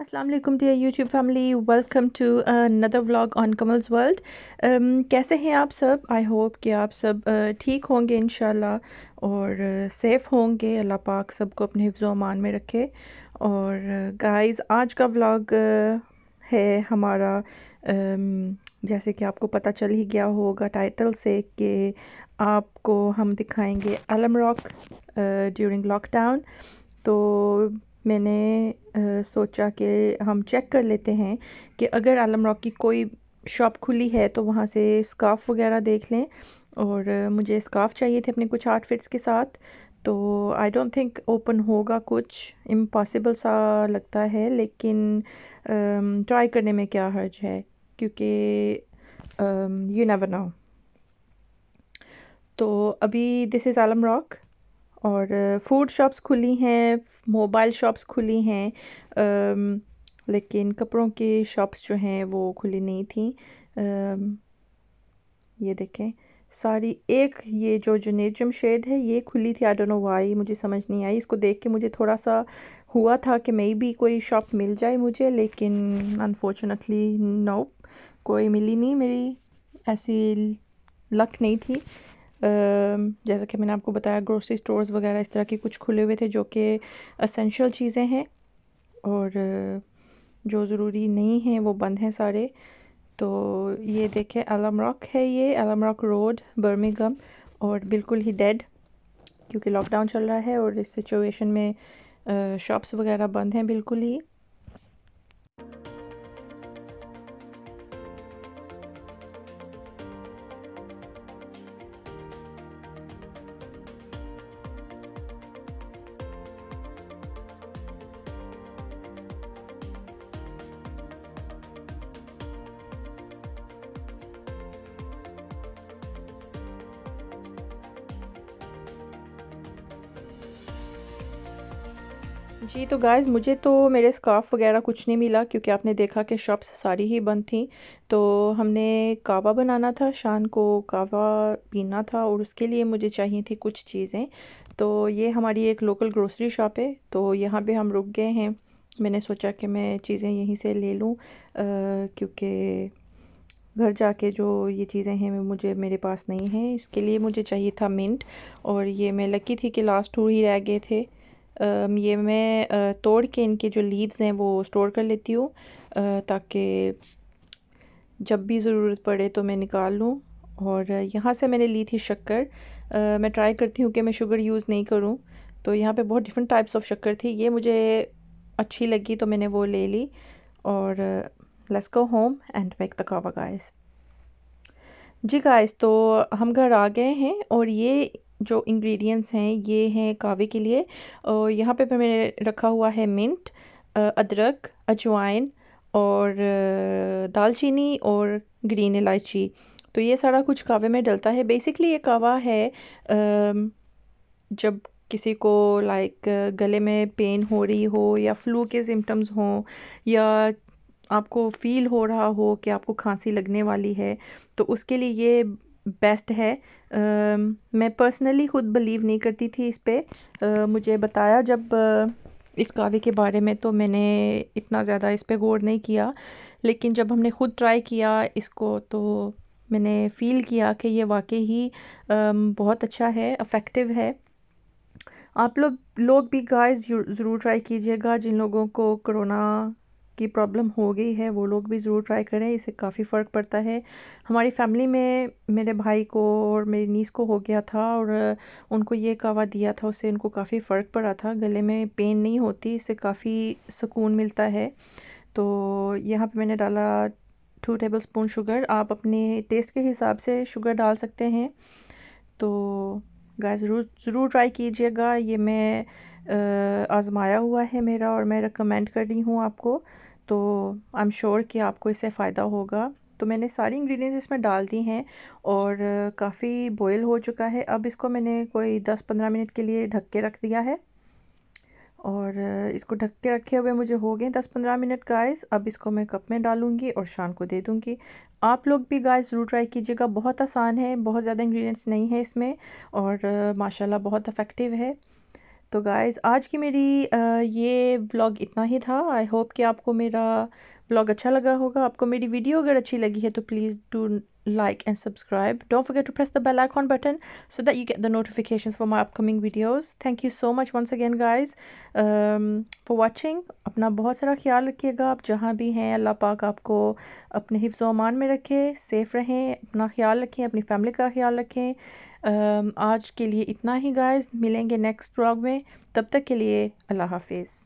असलम डी YouTube family welcome to another vlog on Kamal's world कैसे हैं आप सब आई होप कि आप सब uh, ठीक होंगे इन और सेफ़ uh, होंगे अल्लाह पाक सबको अपने हिफ्ज़ अमान में रखे और गाइज़ uh, आज का व्लॉग uh, है हमारा um, जैसे कि आपको पता चल ही गया होगा टाइटल से कि आपको हम दिखाएंगे अलम रॉक ड्यूरिंग लॉकडाउन तो मैंने सोचा कि हम चेक कर लेते हैं कि अगर आलम रॉक की कोई शॉप खुली है तो वहाँ से स्काफ़ वगैरह देख लें और मुझे स्काफ़ चाहिए थे अपने कुछ आउटफिट्स के साथ तो आई डोंट थिंक ओपन होगा कुछ इम्पॉसिबल सा लगता है लेकिन ट्राई करने में क्या हर्ज है क्योंकि यू नेवर नाउ तो अभी दिस इज़ आलम रॉक और फूड शॉप्स खुली हैं मोबाइल शॉप्स खुली हैं लेकिन कपड़ों की शॉप्स जो हैं वो खुली नहीं थी ये देखें सारी एक ये जो जुनेद शेड है ये खुली थी आई डोंट नो वाई मुझे समझ नहीं आई इसको देख के मुझे थोड़ा सा हुआ था कि मे भी कोई शॉप मिल जाए मुझे लेकिन अनफॉर्चुनेटली नो कोई मिली नहीं मेरी ऐसी लक नहीं थी जैसा कि मैंने आपको बताया ग्रोसरी स्टोर्स वगैरह इस तरह के कुछ खुले हुए थे जो कि असेंशियल चीज़ें हैं और जो ज़रूरी नहीं हैं वो बंद हैं सारे तो ये देखें एलम रॉक है ये एलम रॉक रोड बर्मिंगम और बिल्कुल ही डेड क्योंकि लॉकडाउन चल रहा है और इस सिचुएशन में शॉप्स वगैरह बंद हैं बिल्कुल ही जी तो गाइज़ मुझे तो मेरे स्कार्फ वगैरह कुछ नहीं मिला क्योंकि आपने देखा कि शॉप्स सारी ही बंद थी तो हमने कावा बनाना था शान को कावा पीना था और उसके लिए मुझे चाहिए थी कुछ चीज़ें तो ये हमारी एक लोकल ग्रोसरी शॉप है तो यहाँ पे हम रुक गए हैं मैंने सोचा कि मैं चीज़ें यहीं से ले लूँ क्योंकि घर जाके जो ये चीज़ें हैं मुझे मेरे पास नहीं हैं इसके लिए मुझे चाहिए था मिंट और ये मैं लकी थी कि लास्ट टूर ही रह गए थे ये मैं तोड़ के इनके जो लीव्स हैं वो स्टोर कर लेती हूँ ताकि जब भी ज़रूरत पड़े तो मैं निकाल लूँ और यहाँ से मैंने ली थी शक्कर मैं ट्राई करती हूँ कि मैं शुगर यूज़ नहीं करूँ तो यहाँ पे बहुत डिफरेंट टाइप्स ऑफ शक्कर थी ये मुझे अच्छी लगी तो मैंने वो ले ली और let's go home and make the kahwa guys जी गाइस तो हम घर आ गए हैं और ये जो इंग्रेडिएंट्स हैं ये हैं कावे के लिए और यहाँ पे मैंने रखा हुआ है मिंट अदरक अजवाइन और दालचीनी और ग्रीन इलायची तो ये सारा कुछ कावे में डलता है बेसिकली ये कावा है जब किसी को लाइक गले में पेन हो रही हो या फ्लू के सिम्टम्स हों या आपको फील हो रहा हो कि आपको खांसी लगने वाली है तो उसके लिए ये बेस्ट है आ, मैं पर्सनली ख़ुद बिलीव नहीं करती थी इस पर मुझे बताया जब आ, इस कावे के बारे में तो मैंने इतना ज़्यादा इस पर गौर नहीं किया लेकिन जब हमने ख़ुद ट्राई किया इसको तो मैंने फ़ील किया कि ये वाकई ही बहुत अच्छा है अफेक्टिव है आप लोग लोग भी गाइस ज़रूर ट्राई कीजिएगा जिन लोगों को कोरोना की प्रॉब्लम हो गई है वो लोग भी ज़रूर ट्राई करें इससे काफ़ी फ़र्क पड़ता है हमारी फैमिली में मेरे भाई को और मेरी नीस को हो गया था और उनको ये कावा दिया था उससे उनको काफ़ी फ़र्क पड़ा था गले में पेन नहीं होती इससे काफ़ी सुकून मिलता है तो यहाँ पे मैंने डाला टू टेबल स्पून शुगर आप अपने टेस्ट के हिसाब से शुगर डाल सकते हैं तो गाय ज़रूर ज़रूर ट्राई कीजिएगा ये मैं आज़माया हुआ है मेरा और मैं रिकमेंड कर रही हूँ आपको तो आई एम श्योर कि आपको इससे फ़ायदा होगा तो मैंने सारी इंग्रेडिएंट्स इसमें डाल दी हैं और काफ़ी बॉयल हो चुका है अब इसको मैंने कोई 10-15 मिनट के लिए ढक के रख दिया है और इसको ढक के रखे हुए मुझे हो गए 10-15 मिनट गाइस अब इसको मैं कप में डालूंगी और शान को दे दूंगी आप लोग भी गाइस ज़रूर ट्राई कीजिएगा बहुत आसान है बहुत ज़्यादा इंग्रेडिएंट्स नहीं है इसमें और माशाल्लाह बहुत इफ़ेक्टिव है तो गाइज़ आज की मेरी ये ब्लॉग इतना ही था आई होप कि आपको मेरा ब्लॉग अच्छा लगा होगा आपको मेरी वीडियो अगर अच्छी लगी है तो please do like and subscribe don't forget to press the bell icon button so that you get the notification for my upcoming videos thank you so much once again guys for watching अपना बहुत सारा ख्याल रखिएगा आप जहाँ भी हैं अल्लाह पाक आपको अपने हिफ्ज अमान में रखें सेफ रहें अपना ख्याल रखें अपनी फैमिली का ख्याल रखें um, आज के लिए इतना ही गाइज मिलेंगे नेक्स्ट ब्लॉग में तब तक के लिए अल्लाह हाफिज़